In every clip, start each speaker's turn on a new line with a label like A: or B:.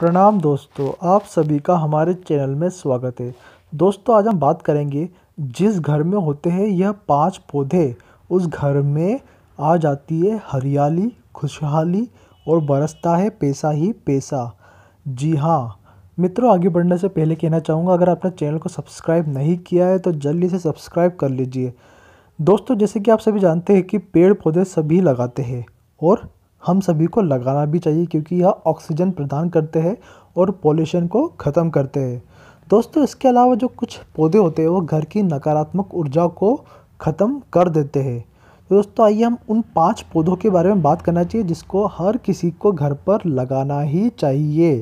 A: प्रणाम दोस्तों आप सभी का हमारे चैनल में स्वागत है दोस्तों आज हम बात करेंगे जिस घर में होते हैं यह पांच पौधे उस घर में आ जाती है हरियाली खुशहाली और बरसता है पैसा ही पैसा जी हाँ मित्रों आगे बढ़ने से पहले कहना चाहूँगा अगर आपने चैनल को सब्सक्राइब नहीं किया है तो जल्दी से सब्सक्राइब कर लीजिए दोस्तों जैसे कि आप सभी जानते हैं कि पेड़ पौधे सभी लगाते हैं और हम सभी को लगाना भी चाहिए क्योंकि यह ऑक्सीजन प्रदान करते हैं और पॉल्यूशन को ख़त्म करते हैं दोस्तों इसके अलावा जो कुछ पौधे होते हैं वो घर की नकारात्मक ऊर्जा को ख़त्म कर देते हैं तो दोस्तों आइए हम उन पांच पौधों के बारे में बात करना चाहिए जिसको हर किसी को घर पर लगाना ही चाहिए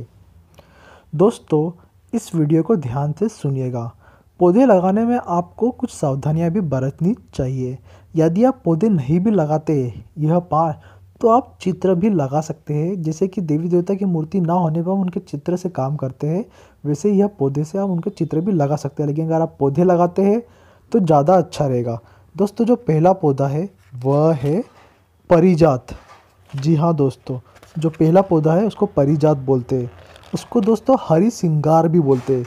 A: दोस्तों इस वीडियो को ध्यान से सुनिएगा पौधे लगाने में आपको कुछ सावधानियां भी बरतनी चाहिए यदि आप पौधे नहीं भी लगाते यह पा तो आप चित्र भी लगा सकते हैं जैसे कि देवी देवता की मूर्ति ना होने पर हम उनके चित्र से काम करते हैं वैसे यह पौधे से आप उनके चित्र भी लगा सकते हैं लेकिन अगर आप पौधे लगाते हैं तो ज़्यादा अच्छा रहेगा दोस्तों जो पहला पौधा है वह है परिजात जी हाँ दोस्तों जो पहला पौधा है उसको परिजात बोलते हैं उसको दोस्तों हरी सिंगार भी बोलते हैं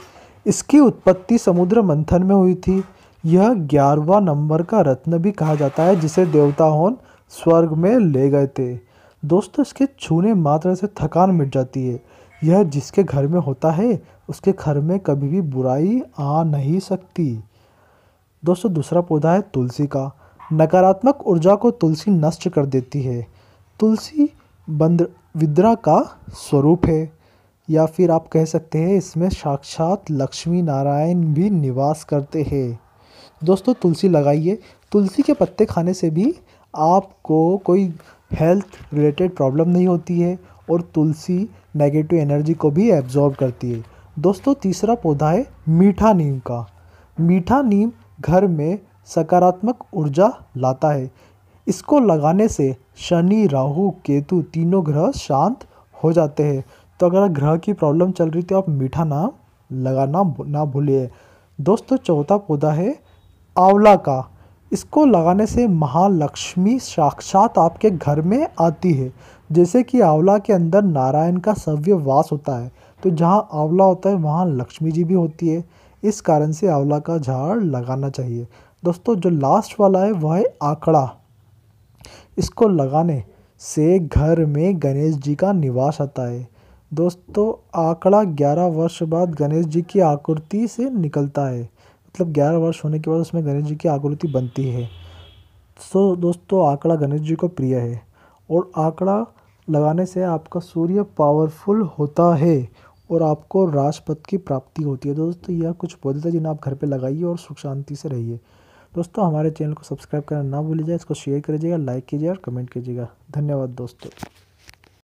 A: इसकी उत्पत्ति समुद्र मंथन में हुई थी यह ग्यारहवा नंबर का रत्न भी कहा जाता है जिसे देवता होन स्वर्ग में ले गए थे दोस्तों इसके छूने मात्र से थकान मिट जाती है यह जिसके घर में होता है उसके घर में कभी भी बुराई आ नहीं सकती दोस्तों दूसरा पौधा है तुलसी का नकारात्मक ऊर्जा को तुलसी नष्ट कर देती है तुलसी बंद विद्रा का स्वरूप है या फिर आप कह सकते हैं इसमें साक्षात लक्ष्मी नारायण भी निवास करते हैं दोस्तों तुलसी लगाइए तुलसी के पत्ते खाने से भी आपको कोई हेल्थ रिलेटेड प्रॉब्लम नहीं होती है और तुलसी नेगेटिव एनर्जी को भी एब्जॉर्ब करती है दोस्तों तीसरा पौधा है मीठा नीम का मीठा नीम घर में सकारात्मक ऊर्जा लाता है इसको लगाने से शनि राहु केतु तीनों ग्रह शांत हो जाते हैं तो अगर ग्रह की प्रॉब्लम चल रही तो आप मीठा ना लगाना ना भूलिए दोस्तों चौथा पौधा है आंवला का इसको लगाने से महालक्ष्मी साक्षात आपके घर में आती है जैसे कि आंवला के अंदर नारायण का सव्य वास होता है तो जहाँ आंवला होता है वहाँ लक्ष्मी जी भी होती है इस कारण से आंवला का झाड़ लगाना चाहिए दोस्तों जो लास्ट वाला है वह है आंकड़ा इसको लगाने से घर में गणेश जी का निवास आता है दोस्तों आंकड़ा 11 वर्ष बाद गणेश जी की आकृति से निकलता है मतलब ग्यारह वर्ष होने के बाद उसमें गणेश जी की आकृति बनती है सो दोस्तों आंकड़ा गणेश जी को प्रिय है और आंकड़ा लगाने से आपका सूर्य पावरफुल होता है और आपको राजपथ की प्राप्ति होती है दोस्तों यह कुछ पौधे थे जिन्हें आप घर पे लगाइए और सुख शांति से रहिए दोस्तों हमारे चैनल को सब्सक्राइब करना ना भूलिएगा इसको शेयर करिएगा लाइक कीजिएगा और कमेंट कीजिएगा धन्यवाद दोस्तों